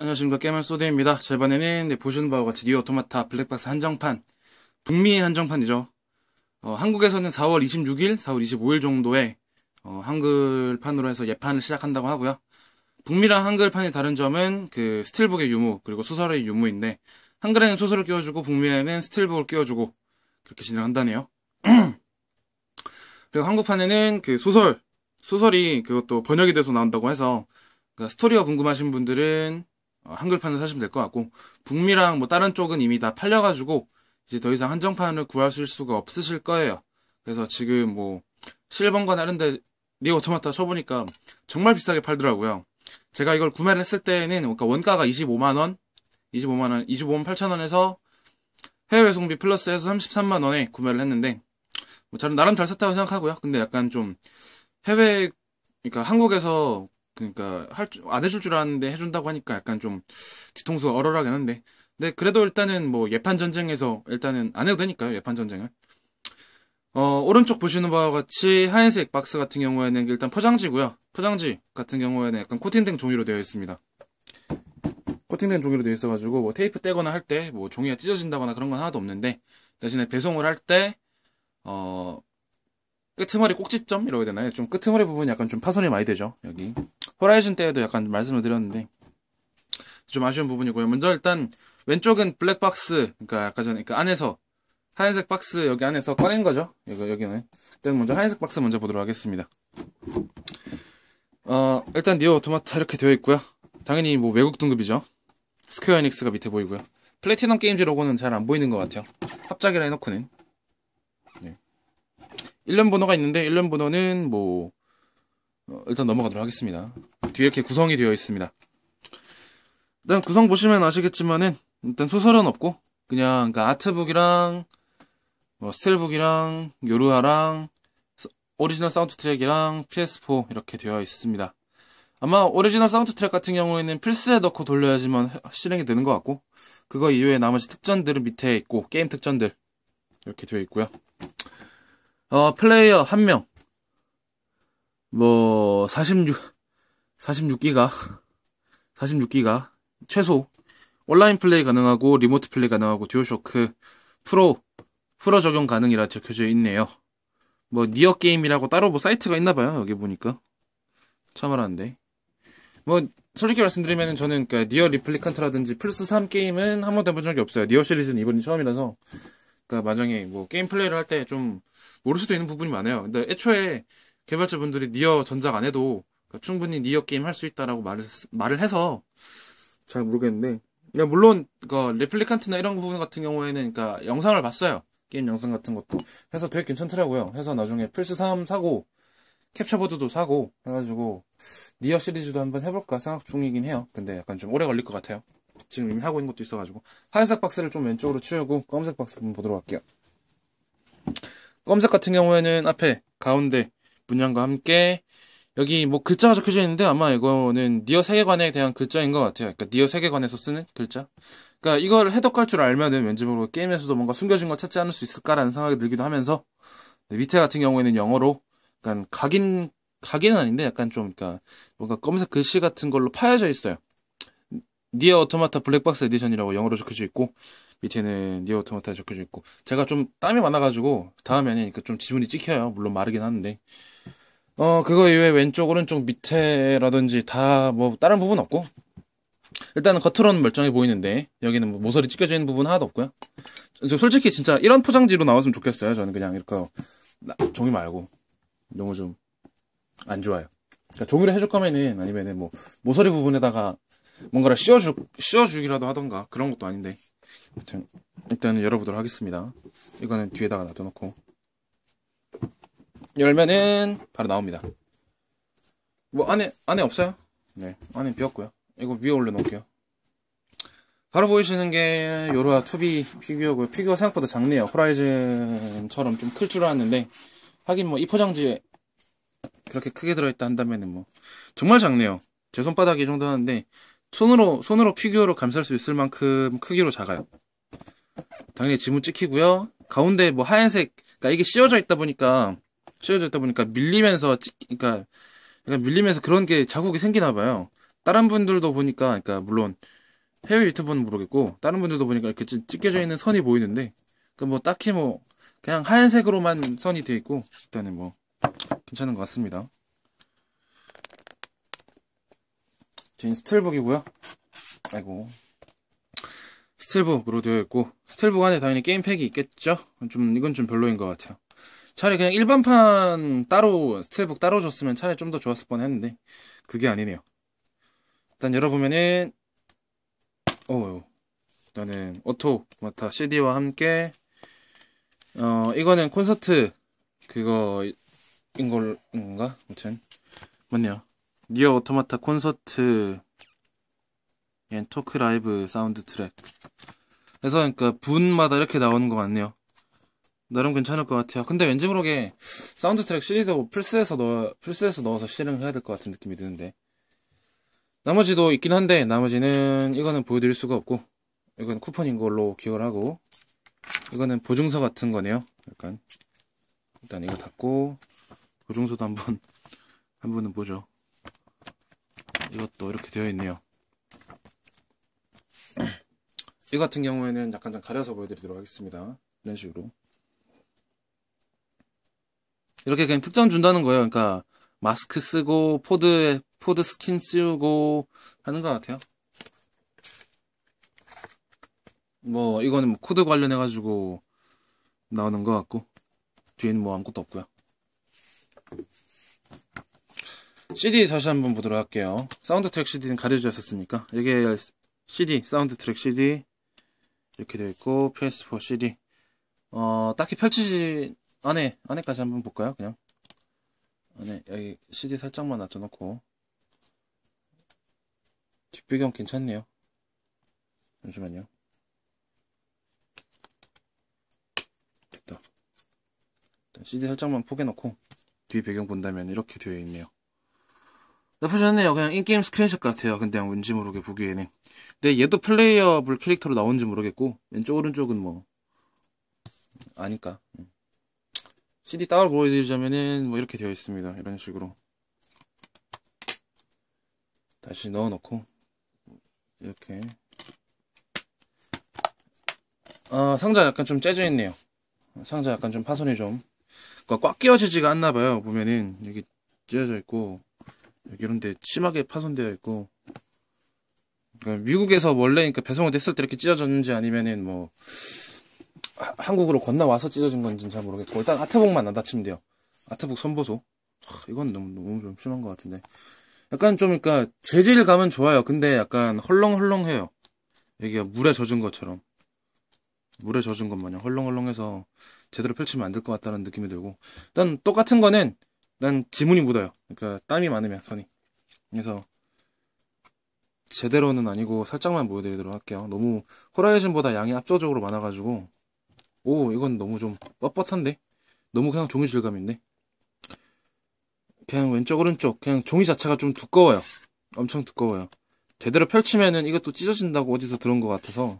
안녕하십니까 깨말 소드입니다. 제 이번에는 네, 보시는 바와 같이 리오 토마타 블랙박스 한정판 북미 한정판이죠. 어, 한국에서는 4월 26일, 4월 25일 정도에 어, 한글판으로 해서 예판을 시작한다고 하고요. 북미랑 한글판이 다른 점은 그 스틸북의 유무 그리고 소설의 유무인데 한글에는 소설을 끼워주고 북미에는 스틸북을 끼워주고 그렇게 진행한다네요. 그리고 한국판에는 그 소설 소설이 그것도 번역이 돼서 나온다고 해서 그러니까 스토리가 궁금하신 분들은 어, 한글판을 사시면 될 것 같고 북미랑 뭐 다른 쪽은 이미 다 팔려가지고 이제 더 이상 한정판을 구하실 수가 없으실 거예요. 그래서 지금 뭐 실버건 다른데 니어 오토마타 쳐보니까 정말 비싸게 팔더라고요. 제가 이걸 구매를 했을 때는 그러니까 원가가 25만 원, 25만 원, 25만 8천 원에서 해외 송비 플러스해서 33만 원에 구매를 했는데 뭐 저는 나름 잘 샀다고 생각하고요. 근데 약간 좀 해외 그러니까 한국에서 그러니까 할안 해줄 줄 아는데 해준다고 하니까 약간 좀 뒤통수 얼얼하긴 한데 근데 그래도 일단은 뭐 예판 전쟁에서 일단은 안 해도 되니까요 예판 전쟁을 어 오른쪽 보시는 바와 같이 하얀색 박스 같은 경우에는 일단 포장지고요 포장지 같은 경우에는 약간 코팅된 종이로 되어 있습니다 코팅된 종이로 되어 있어가지고 뭐 테이프 떼거나 할 때 뭐 종이가 찢어진다거나 그런 건 하나도 없는데 대신에 배송을 할때어 끄트머리 꼭지점 이러게 되나요? 좀 끄트머리 부분이 약간 좀 파손이 많이 되죠 여기 호라이즌 때에도 약간 말씀을 드렸는데 좀 아쉬운 부분이고요. 먼저 일단 왼쪽은 블랙박스 그러니까 아까 전에 그 안에서 하얀색 박스 여기 안에서 꺼낸 거죠. 여기, 여기는 일단 먼저 하얀색 박스 먼저 보도록 하겠습니다. 어 일단 니오 오토마타 이렇게 되어 있고요. 당연히 뭐 외국 등급이죠. 스퀘어 에닉스가 밑에 보이고요. 플래티넘 게임즈 로고는 잘 안 보이는 것 같아요. 합작이라 해놓고는. 네. 1년 번호가 있는데 1년 번호는 뭐 어, 일단 넘어가도록 하겠습니다. 뒤에 이렇게 구성이 되어 있습니다. 일단 구성 보시면 아시겠지만은 일단 소설은 없고 그냥 그러니까 아트북이랑 뭐 스틸북이랑 요르하랑 오리지널 사운드 트랙이랑 PS4 이렇게 되어 있습니다. 아마 오리지널 사운드 트랙 같은 경우에는 플스에 넣고 돌려야지만 실행이 되는 것 같고 그거 이외에 나머지 특전들은 밑에 있고 게임 특전들 이렇게 되어 있고요. 어, 플레이어 한 명, 뭐 46, 46기가 46기가 최소 온라인 플레이 가능하고 리모트 플레이 가능하고 듀오쇼크 프로 프로 적용 가능이라 적혀져 있네요. 뭐 니어 게임이라고 따로 뭐 사이트가 있나 봐요. 여기 보니까 참 알았는데 뭐 솔직히 말씀드리면 저는 그러니까 니어 리플리칸트라든지 플스 3 게임은 한 번도 해본 적이 없어요. 니어 시리즈는 이번이 처음이라서 그러니까 만약에 뭐 게임 플레이를 할 때 좀 모를 수도 있는 부분이 많아요. 근데 애초에 개발자분들이 니어 전작 안 해도 그러니까 충분히 니어 게임 할 수 있다라고 말을, 말을 해서 잘 모르겠는데. 그러니까 물론, 그, 레플리칸트나 이런 부분 같은 경우에는, 그니까, 영상을 봤어요. 게임 영상 같은 것도. 해서 되게 괜찮더라고요. 해서 나중에 플스3 사고, 캡처보드도 사고, 해가지고, 니어 시리즈도 한번 해볼까 생각 중이긴 해요. 근데 약간 좀 오래 걸릴 것 같아요. 지금 이미 하고 있는 것도 있어가지고. 하얀색 박스를 좀 왼쪽으로 치우고, 검은색 박스 한번 보도록 할게요. 검색 같은 경우에는 앞에, 가운데, 문양과 함께 여기 뭐 글자가 적혀져 있는데 아마 이거는 니어 세계관에 대한 글자인 것 같아요. 그러니까 니어 세계관에서 쓰는 글자. 그러니까 이걸 해독할 줄 알면은 왠지 모르고 게임에서도 뭔가 숨겨진 걸 찾지 않을 수 있을까라는 생각이 들기도 하면서 네, 밑에 같은 경우에는 영어로 약간 각인 각인은 아닌데 약간 좀 그러니까 뭔가 검색 글씨 같은 걸로 파여져 있어요. 니어 오토마타 블랙박스 에디션이라고 영어로 적혀져 있고 밑에는 니어 오토마타 적혀져 있고 제가 좀 땀이 많아가지고 다음에는 그러니까 좀 지문이 찍혀요. 물론 마르긴 하는데. 어, 그거 이외에 왼쪽, 오른쪽 밑에라든지 다 뭐 다른 부분 없고. 일단은 겉으로는 멀쩡해 보이는데, 여기는 뭐 모서리 찢겨져 있는 부분 하나도 없고요. 솔직히 진짜 이런 포장지로 나왔으면 좋겠어요. 저는 그냥 이렇게 종이 말고. 너무 좀 안 좋아요. 그러니까 종이를 해줄 거면은 아니면은 뭐 모서리 부분에다가 뭔가를 씌워주, 씌워주기라도 하던가 그런 것도 아닌데. 일단 열어보도록 하겠습니다. 이거는 뒤에다가 놔둬놓고. 열면은 바로 나옵니다. 뭐 안에 안에 없어요? 네, 안에 비었고요. 이거 위에 올려놓을게요. 바로 보이시는 게 요로아 투비 피규어고요. 피규어 생각보다 작네요. 호라이즌처럼 좀 클 줄 알았는데 하긴 뭐 이 포장지에 그렇게 크게 들어있다 한다면은 뭐 정말 작네요. 제 손바닥이 정도 하는데 손으로 손으로 피규어로 감쌀 수 있을 만큼 크기로 작아요. 당연히 지문 찍히고요. 가운데 뭐 하얀색, 그러니까 이게 씌워져 있다 보니까 씌워졌다 보니까 밀리면서 찍, 그러니까, 그러니까 밀리면서 그런 게 자국이 생기나 봐요. 다른 분들도 보니까, 그러니까 물론 해외 유튜버는 모르겠고 다른 분들도 보니까 이렇게 찢겨져 있는 선이 보이는데, 그뭐 딱히 뭐 그냥 하얀색으로만 선이 돼 있고 일단은 뭐 괜찮은 것 같습니다. 지금 스틸북이고요. 아이고. 스틸북으로 되어 있고 스틸북 안에 당연히 게임팩이 있겠죠? 좀 이건 좀 별로인 것 같아요. 차라리 그냥 일반판 따로 스틸북 따로 줬으면 차라리 좀 더 좋았을 뻔했는데 그게 아니네요. 일단 열어보면은 어, 어 나는 오토마타 CD와 함께 어 이거는 콘서트 그거인 걸인가 아무튼 맞네요. 니어 오토마타 콘서트 앤 토크 라이브 사운드 트랙. 그래서 그러니까 분마다 이렇게 나오는 것 같네요. 나름 괜찮을 것 같아요. 근데 왠지 모르게 사운드 트랙 시리즈 플스에서 넣어, 플스에서 넣어서 실행을 해야 될 것 같은 느낌이 드는데. 나머지도 있긴 한데, 나머지는 이거는 보여드릴 수가 없고, 이건 쿠폰인 걸로 기억을 하고, 이거는 보증서 같은 거네요. 약간. 일단 이거 닫고, 보증서도 한 번, 한 번은 보죠. 이것도 이렇게 되어 있네요. 이 같은 경우에는 약간 좀 가려서 보여드리도록 하겠습니다. 이런 식으로. 이렇게 그냥 특정 준다는 거예요. 그러니까 마스크 쓰고 포드 포드 스킨 쓰고 하는 것 같아요. 뭐 이거는 뭐 코드 관련해 가지고 나오는 것 같고 뒤에는 뭐 아무것도 없고요. CD 다시 한번 보도록 할게요. 사운드 트랙 CD는 가려져 있었으니까 이게 CD 사운드 트랙 CD 이렇게 되어 있고 PS4 CD 어 딱히 펼치지 안에 안에까지 한번 볼까요? 그냥 안에 여기 CD 살짝만 놔둬놓고 뒷배경 괜찮네요. 잠시만요. 됐다. CD 살짝만 포개놓고 뒷 배경 본다면 이렇게 되어 있네요. 나쁘지 않네요. 그냥 인게임 스크린샷 같아요. 근데 왠지 모르게 보기에는. 근데 얘도 플레이어블 캐릭터로 나온지 모르겠고 왼쪽 오른쪽은 뭐 아니까. 음. CD 따로 보여드리자면은 뭐 이렇게 되어 있습니다. 이런 식으로 다시 넣어 놓고 이렇게 아 상자 약간 좀 째져 있네요. 상자 약간 좀 파손이 좀 꽉 끼워지지가 않나 봐요. 보면은 여기 찢어져 있고 여기 이런데 심하게 파손되어 있고 그러니까 미국에서 원래 그러니까 배송을 됐을 때 이렇게 찢어졌는지 아니면은 뭐 한국으로 건너와서 찢어진 건지는 잘 모르겠고 일단 아트북만 안 다치면 돼요. 아트북 선보소. 하, 이건 너무 너무 좀 심한 것 같은데. 약간 좀 그러니까 재질 감은 좋아요. 근데 약간 헐렁헐렁해요. 여기가 물에 젖은 것처럼 물에 젖은 것 마냥 헐렁헐렁해서 제대로 펼치면 안 될 것 같다는 느낌이 들고 일단 똑같은 거는 난 지문이 묻어요. 그러니까 땀이 많으면 선이. 그래서 제대로는 아니고 살짝만 보여드리도록 할게요. 너무 호라이즌보다 양이 압도적으로 많아가지고 오 이건 너무 좀 뻣뻣한데 너무 그냥 종이 질감인데 그냥 왼쪽 오른쪽 그냥 종이 자체가 좀 두꺼워요 엄청 두꺼워요 제대로 펼치면은 이것도 찢어진다고 어디서 들은 것 같아서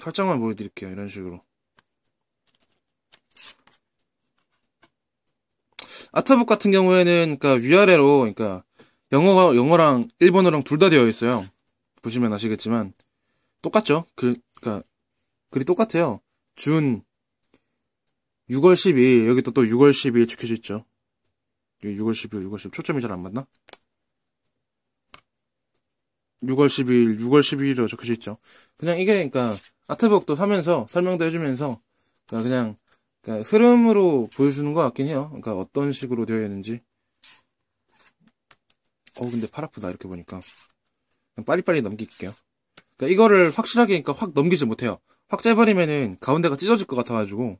살짝만 보여드릴게요 이런 식으로 아트북 같은 경우에는 그러니까 위아래로 그러니까 영어 영어랑 일본어랑 둘 다 되어 있어요 보시면 아시겠지만 똑같죠. 그, 그러니까 글이 똑같아요. 준 6월 12일 여기 또 또 6월 12일 적혀져 있죠. 6월 12일, 6월 12일 초점이 잘 안 맞나? 6월 12일, 6월 12일로 적혀져 있죠. 그냥 이게 그러니까 아트북도 사면서 설명도 해주면서 그냥, 그냥 그니까 흐름으로 보여주는 것 같긴 해요. 그러니까 어떤 식으로 되어 있는지. 어 근데 팔 아프다 이렇게 보니까 빨리빨리 넘길게요. 그러니까 이거를 확실하게 그러니까 확 넘기지 못해요. 확 째버리면은 가운데가 찢어질 것 같아가지고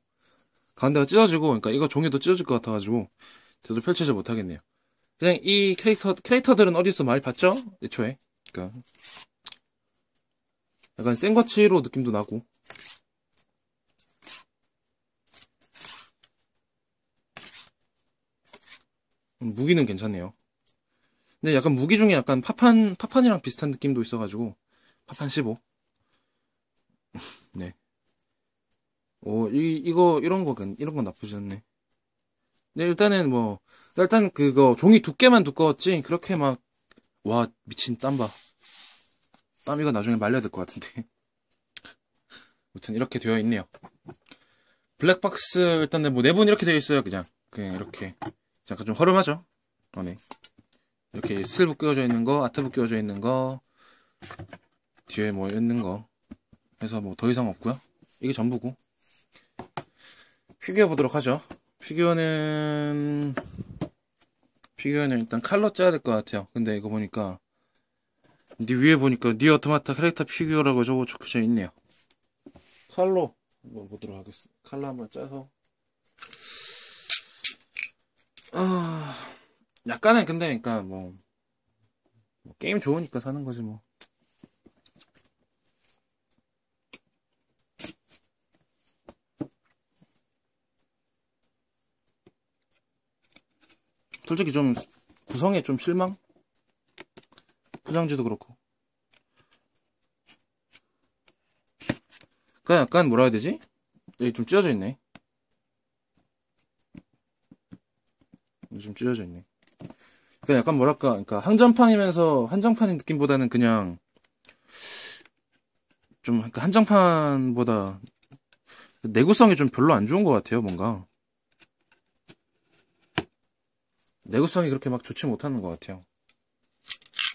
가운데가 찢어지고 그러니까 이거 종이도 찢어질 것 같아가지고 제대로 펼치지 못하겠네요. 그냥 이 캐릭터 캐릭터들은 어디서 많이 봤죠? 애초에 그러니까 약간 센과치로 느낌도 나고 음, 무기는 괜찮네요. 근데 약간 무기 중에 약간 파판 파판이랑 비슷한 느낌도 있어가지고 파 15. 네. 오, 이, 이거, 이런 거, 이런 건 나쁘지 않네. 네, 일단은 뭐, 일단 그거, 종이 두께만 두꺼웠지, 그렇게 막, 와, 미친 땀 봐. 땀 이거 나중에 말려야 될 것 같은데. 아무튼 이렇게 되어 있네요. 블랙박스, 일단 뭐, 내분 이렇게 되어 있어요, 그냥. 그냥 이렇게. 잠깐 좀 허름하죠? 어, 네. 이렇게 슬북 끼워져 있는 거, 아트북 끼워져 있는 거, 뒤에 뭐 있는 거 해서 뭐 더 이상 없고요 이게 전부고 피규어 보도록 하죠 피규어는 피규어는 일단 칼로 짜야 될 것 같아요 근데 이거 보니까 니 위에 보니까 니 오토마타 캐릭터 피규어라고 저거 적혀져 있네요 칼로 한번 보도록 하겠습니다 칼로 한번 짜서 아 약간은 근데 그러니까 뭐, 뭐 게임 좋으니까 사는 거지 뭐 솔직히 좀 구성에 좀 실망? 포장지도 그렇고. 그 약간 뭐라 해야 되지? 여기 좀 찢어져 있네. 좀 찢어져 있네. 그 약간 뭐랄까, 그니까 한정판이면서 한정판인 느낌보다는 그냥 좀 한정판보다 내구성이 좀 별로 안 좋은 것 같아요, 뭔가. 내구성이 그렇게 막 좋지 못하는 것 같아요.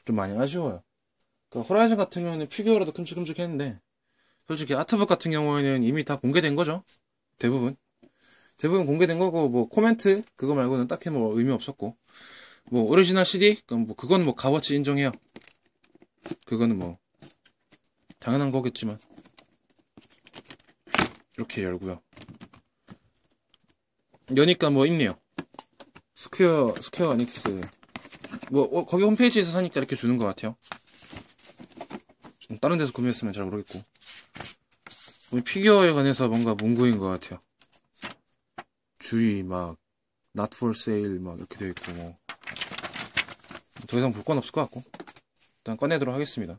좀 많이 아쉬워요. 그 호라이즌 같은 경우는 에 피규어라도 큼직큼직했는데 솔직히 아트북 같은 경우에는 이미 다 공개된 거죠. 대부분. 대부분 공개된 거고 뭐 코멘트 그거 말고는 딱히 뭐 의미 없었고 뭐 오리지널 CD 그건 뭐 그건 뭐 값어치 인정해요. 그거는 뭐 당연한 거겠지만 이렇게 열고요. 여니까 뭐 있네요. 스퀘어, 스퀘어 아닉스 뭐, 어, 거기 홈페이지에서 사니까 이렇게 주는 것 같아요. 다른 데서 구매했으면 잘 모르겠고. 피규어에 관해서 뭔가 문구인 것 같아요. 주의, 막, not for sale, 막 이렇게 되어 있고, 뭐. 더 이상 볼 건 없을 것 같고. 일단 꺼내도록 하겠습니다.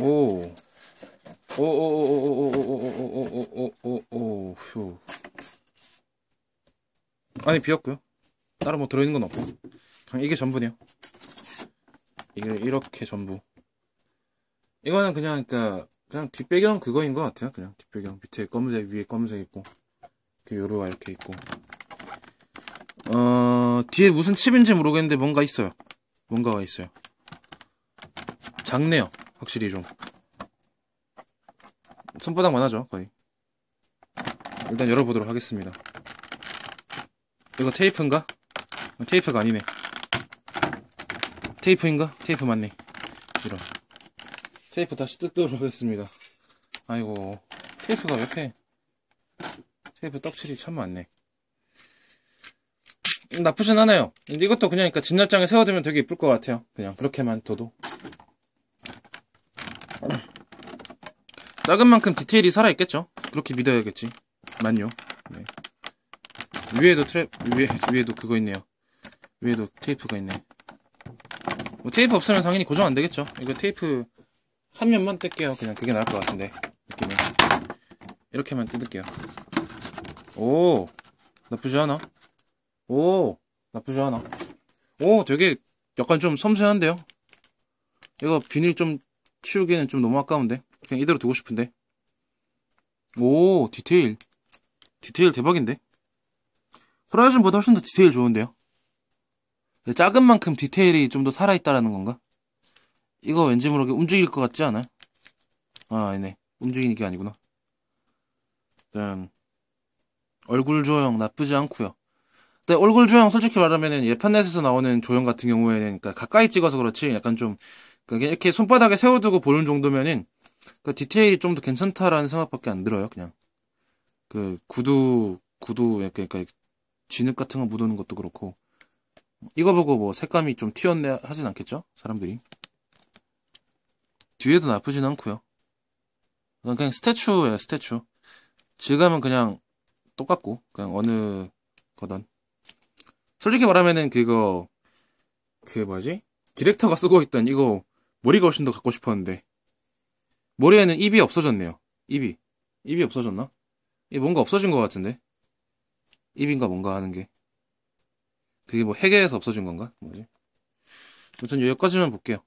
오. 오오오오오오오오오오오오 휴. 아니 비었고요. 다른 뭐 들어있는 건 없고. 그냥 이게 전부네요. 이게 이렇게 전부. 이거는 그냥 그러니까 그냥 뒷배경 그거인 것 같아요. 그냥 뒷배경 밑에 검은색 위에 검은색 있고 이렇게 요로가 이렇게 있고. 어 뒤에 무슨 칩인지 모르겠는데 뭔가 있어요. 뭔가가 있어요. 작네요. 확실히 좀. 손바닥만 하죠 거의 일단 열어보도록 하겠습니다 이거 테이프인가? 어, 테이프가 아니네 테이프인가? 테이프 맞네 이런 테이프 다시 뜯도록 하겠습니다 아이고 테이프가 왜 이렇게 테이프 떡칠이 참 많네 나쁘진 않아요 이것도 그냥 그러니까 진열장에 세워두면 되게 이쁠 것 같아요 그냥 그렇게만 둬도 작은 만큼 디테일이 살아있겠죠? 그렇게 믿어야겠지. 만요. 네. 위에도 트랩, 위에, 위에도 그거 있네요. 위에도 테이프가 있네. 뭐 테이프 없으면 당연히 고정 안 되겠죠. 이거 테이프 한 면만 뗄게요. 그냥 그게 나을 것 같은데. 느낌이. 이렇게만 뜯을게요. 오! 나쁘지 않아. 오! 나쁘지 않아. 오! 되게 약간 좀 섬세한데요? 이거 비닐 좀 치우기에는 좀 너무 아까운데. 그냥 이대로 두고 싶은데 오 디테일 디테일 대박인데 호라이즌보다 훨씬 더 디테일 좋은데요 작은 만큼 디테일이 좀 더 살아있다라는 건가? 이거 왠지 모르게 움직일 것 같지 않아요? 아 아니네 움직이는 게 아니구나 일단 얼굴 조형 나쁘지 않고요 근데 얼굴 조형 솔직히 말하면은 예판넷에서 나오는 조형 같은 경우에는 그러니까 가까이 찍어서 그렇지 약간 좀 그러니까 이렇게 손바닥에 세워두고 보는 정도면은 그 디테일이 좀 더 괜찮다라는 생각밖에 안 들어요, 그냥. 그 구두 구두 그니까 진흙 같은 거 묻어놓은 것도 그렇고 이거 보고 뭐 색감이 좀 튀었네 하진 않겠죠, 사람들이. 뒤에도 나쁘진 않고요. 그냥 스태츄예요, 스태츄. 질감은 그냥 똑같고 그냥 어느 거든. 솔직히 말하면은 그거 그게 뭐지? 디렉터가 쓰고 있던 이거 머리가 훨씬 더 갖고 싶었는데 모래에는 입이 없어졌네요. 입이. 입이 없어졌나? 이 뭔가 없어진 것 같은데? 입인가 뭔가 하는 게. 그게 뭐 해계에서 없어진 건가? 뭐지? 아무튼 여기까지만 볼게요.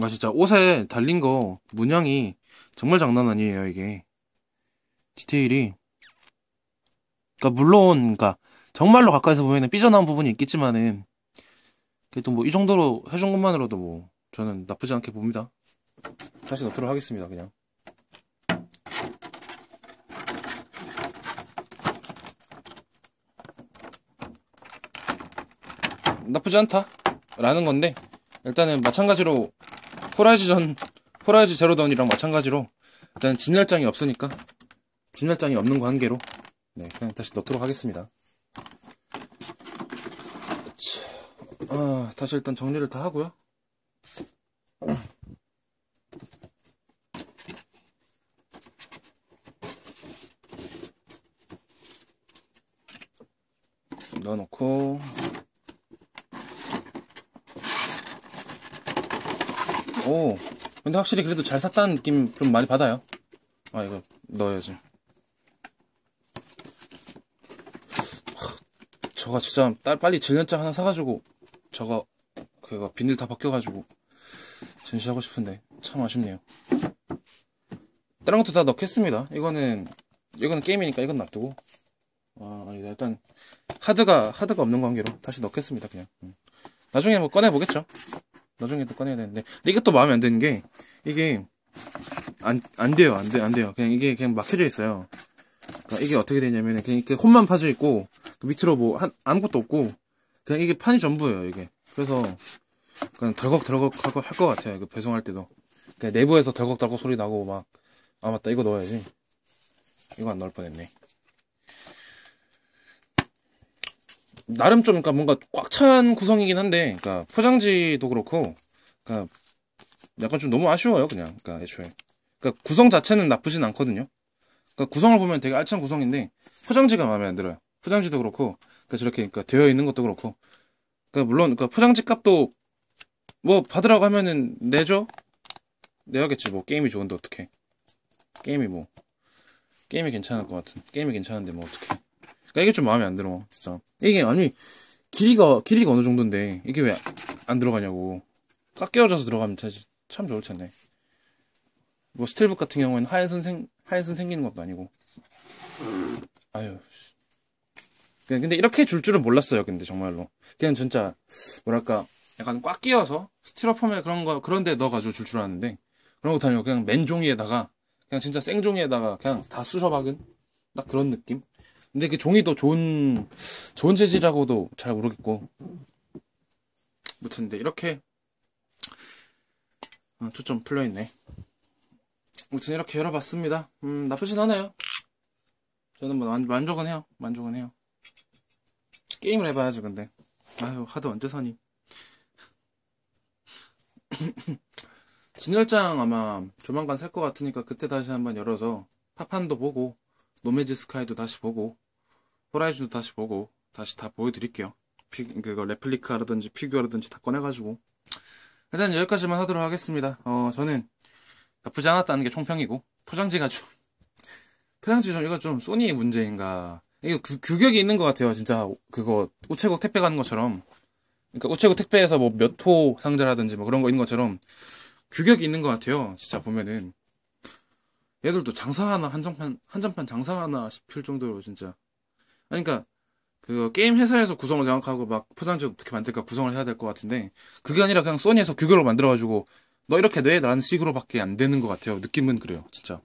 아, 진짜 옷에 달린 거, 문양이 정말 장난 아니에요, 이게. 디테일이. 그니까, 물론, 그니까, 정말로 가까이서 보면은 삐져나온 부분이 있겠지만은, 그래도 뭐 이 정도로 해준 것만으로도 뭐, 저는 나쁘지 않게 봅니다. 다시 넣도록 하겠습니다. 그냥. 나쁘지 않다. 라는 건데, 일단은 마찬가지로, 호라이즈 전, 호라이즈 제로던이랑 마찬가지로, 일단 진열장이 없으니까, 진열장이 없는 관계로, 네, 그냥 다시 넣도록 하겠습니다. 아, 다시 일단 정리를 다 하고요. 근데 확실히 그래도 잘 샀다는 느낌 좀 많이 받아요 아 이거 넣어야지 저가 진짜 딸 빨리 질년장 하나 사가지고 저거 그거 비닐 다 벗겨가지고 전시하고 싶은데 참 아쉽네요 다른 것도 다 넣겠습니다 이거는 이거는 게임이니까 이건 놔두고 아 아니다 일단 하드가 하드가 없는 관계로 다시 넣겠습니다 그냥 음. 나중에 뭐 꺼내보겠죠 나중에 또 꺼내야 되는데. 근데 이게 또 마음에 안 드는 게, 이게, 안, 안 돼요. 안 돼, 안 돼요. 그냥 이게 그냥 막혀져 있어요. 그러니까 이게 어떻게 되냐면, 그냥 이렇게 홈만 파져 있고, 그 밑으로 뭐, 한, 아무것도 없고, 그냥 이게 판이 전부예요, 이게. 그래서, 그냥 덜컥덜컥 하고 할것 같아요. 그 배송할 때도. 그냥 내부에서 덜컥덜컥 소리 나고, 막, 아, 맞다, 이거 넣어야지. 이거 안 넣을 뻔 했네. 나름 좀 그러니까 뭔가 꽉 찬 구성이긴 한데 그러니까 포장지도 그렇고 그러니까 약간 좀 너무 아쉬워요 그냥 그러니까 애초에 그러니까 구성 자체는 나쁘진 않거든요 그러니까 구성을 보면 되게 알찬 구성인데 포장지가 마음에 안 들어요 포장지도 그렇고 그러니까 저렇게 그러니까 되어 있는 것도 그렇고 그러니까 물론 그러니까 포장지 값도 뭐 받으라고 하면은 내죠 내야겠지 뭐 게임이 좋은데 어떻게 게임이 뭐 게임이 괜찮을 것 같은 게임이 괜찮은데 뭐 어떻게 그러니까 이게 좀 마음에 안 들어 진짜 이게 아니 길이가 길이가 어느 정도인데 이게 왜 안 들어가냐고 딱 깨어져서 들어가면 참 좋을 텐데 뭐 스틸북 같은 경우에는 하얀선 생 하얀선 생기는 것도 아니고 아유 그냥 근데 이렇게 줄 줄은 몰랐어요 근데 정말로 그냥 진짜 뭐랄까 약간 꽉 끼어서 스티로폼에 그런 거 그런데 넣어가지고 줄줄 알았는데 그런 것도 아니고 그냥 맨 종이에다가 그냥 진짜 생종이에다가 그냥 다쑤셔박은딱 그런 느낌 근데 그 종이도 좋은 좋은 재질이라고도 잘 모르겠고 무튼 데 이렇게 아, 초점 풀려있네 무튼 이렇게 열어봤습니다 음 나쁘진 않아요 저는 뭐 만, 만족은 해요 만족은 해요 게임을 해봐야지 근데 아유 하도 언제 사니 진열장 아마 조만간 살 것 같으니까 그때 다시 한번 열어서 파판도 보고 노매즈 스카이도 다시 보고 호라이즌도 다시 보고 다시 다 보여드릴게요. 피, 그거 레플리카라든지 피규어라든지 다 꺼내가지고 일단 여기까지만 하도록 하겠습니다. 어, 저는 나쁘지 않았다는 게 총평이고 포장지가 좀 포장지 좀 이거 좀 소니의 문제인가 이거 그, 규격이 있는 것 같아요. 진짜 그거 우체국 택배 가는 것처럼 그러니까 우체국 택배에서 뭐 몇 호 상자라든지 뭐 그런 거 있는 것처럼 규격이 있는 것 같아요. 진짜 보면은 얘들도 장사 하나 한정판 한정판 장사 하나 싶을 정도로 진짜 그러니까 그 게임 회사에서 구성을 정확하고 막 포장지 어떻게 만들까 구성을 해야 될 것 같은데 그게 아니라 그냥 소니에서 규격으로 만들어가지고 너 이렇게 돼? 라는 식으로밖에 안 되는 것 같아요. 느낌은 그래요, 진짜.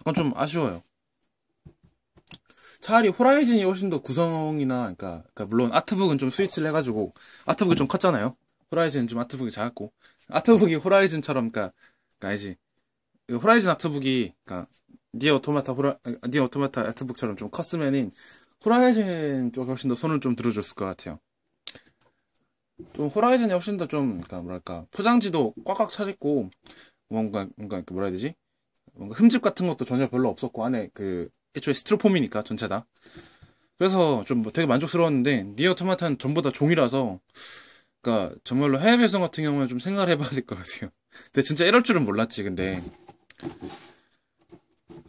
약간 좀 아쉬워요. 차라리 호라이즌이 훨씬 더 구성이나 그러니까, 그러니까 물론 아트북은 좀 스위치를 해가지고 아트북이 좀 컸잖아요. 호라이즌은 좀 아트북이 작았고 아트북이 호라이즌처럼 그러니까, 그러니까 알지 그 호라이즌 아트북이 그러니까 니어 오토마타 호라 아, 니어 오토마타 아트북처럼 좀 컸으면은 호라이즌 쪽에 훨씬 더 손을 좀 들어줬을 것 같아요. 좀 호라이즌이 훨씬 더 좀, 그러니까 뭐랄까, 포장지도 꽉꽉 차있고 뭔가, 뭔가, 그 뭐라 해야 되지? 뭔가 흠집 같은 것도 전혀 별로 없었고, 안에 그, 애초에 스티로폼이니까, 전체 다. 그래서 좀 뭐 되게 만족스러웠는데, 니어 토마토는 전부 다 종이라서, 그니까 정말로 해외 배송 같은 경우는 좀 생각을 해봐야 될 것 같아요. 근데 진짜 이럴 줄은 몰랐지, 근데.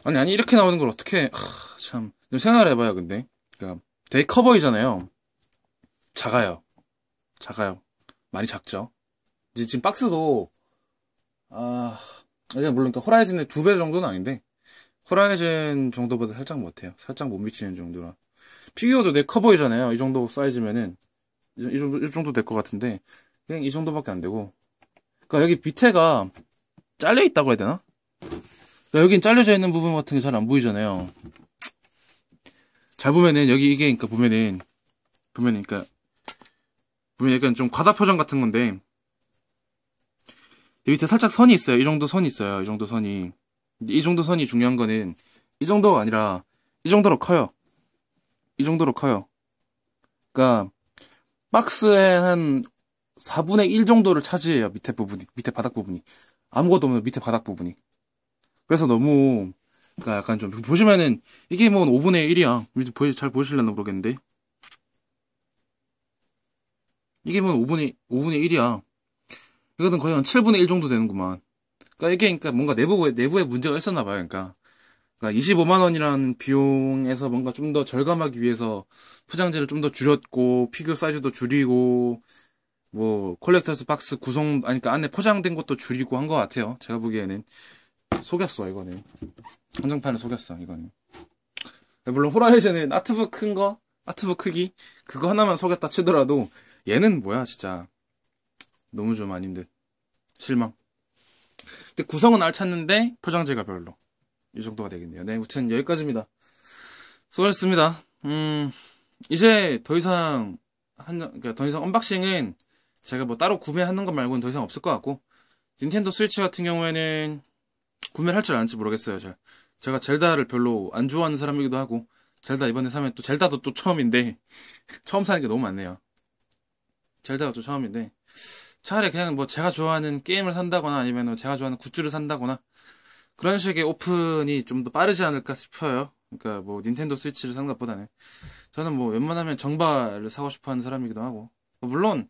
아니, 아니, 이렇게 나오는 걸 어떻게, 하, 참. 좀 생각을 해봐요, 근데. 되게 커 보이잖아요. 작아요. 작아요. 많이 작죠. 이제 지금 박스도 아 물론 그러니까 호라이즌의 두 배 정도는 아닌데 호라이즌 정도보다 살짝 못해요. 살짝 못 미치는 정도라. 피규어도 되게 커 보이잖아요. 이 정도 사이즈면은 이, 이 정도, 정도 될 것 같은데 그냥 이 정도밖에 안 되고. 그러니까 여기 밑에가 잘려 있다고 해야 되나? 그러니 여긴 잘려져 있는 부분 같은 게 잘 안 보이잖아요. 잡으면은 여기 이게 그러니까 보면은 보면은 그러니까 보면 약간 좀 과다 표정 같은 건데 이 밑에 살짝 선이 있어요. 이 정도 선이 있어요. 이 정도 선이 이 정도 선이 중요한 거는 이 정도가 아니라 이 정도로 커요. 이 정도로 커요. 그러니까 박스의 한 4분의 1 정도를 차지해요. 밑에 부분이 밑에 바닥 부분이 아무것도 없는 밑에 바닥 부분이 그래서 너무 그러니까 약간 좀 보시면은 이게 뭐 5분의 1이야. 보이 잘 보이실려나 모르겠는데. 이게 뭐 5분의 5분의 1이야. 이거는 거의 한 7분의 1 정도 되는구만. 그러니까 이게 그러니까 뭔가 내부에 내부에 문제가 있었나 봐요. 그러니까. 그러니까 25만 원이라는 비용에서 뭔가 좀 더 절감하기 위해서 포장지를좀 더 줄였고 피규어 사이즈도 줄이고 뭐 컬렉터스 박스 구성 아니 그러니까 안에 포장된 것도 줄이고 한 것 같아요. 제가 보기에는 속였어 이거는. 한정판을 속였어 이거는 물론 호라이즌의 아트북 큰 거, 아트북 크기 그거 하나만 속였다 치더라도 얘는 뭐야 진짜 너무 좀 아닌데 실망 근데 구성은 알찼는데 포장지가 별로 이 정도가 되겠네요 네 무튼 여기까지입니다 수고하셨습니다 음 이제 더 이상 한, 그러니까 더 이상 언박싱은 제가 뭐 따로 구매하는 것 말고는 더 이상 없을 것 같고 닌텐도 스위치 같은 경우에는 구매를 할지 안 할지 모르겠어요. 제가. 제가 젤다를 별로 안 좋아하는 사람이기도 하고 젤다 이번에 사면 또 젤다도 또 처음인데 처음 사는 게 너무 많네요. 젤다가 또 처음인데 차라리 그냥 뭐 제가 좋아하는 게임을 산다거나 아니면 뭐 제가 좋아하는 굿즈를 산다거나 그런 식의 오픈이 좀 더 빠르지 않을까 싶어요. 그러니까 뭐 닌텐도 스위치를 산 것보다는 저는 뭐 웬만하면 정발을 사고 싶어하는 사람이기도 하고 물론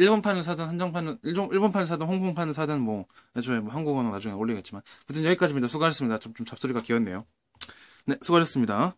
일본판을 사든 한정판을 일종 일본판을 사든 홍콩판을 사든 뭐 애초에 뭐 한국어는 나중에 올리겠지만 무튼 여기까지입니다. 수고하셨습니다. 좀, 좀 잡소리가 귀엽네요. 네, 수고하셨습니다.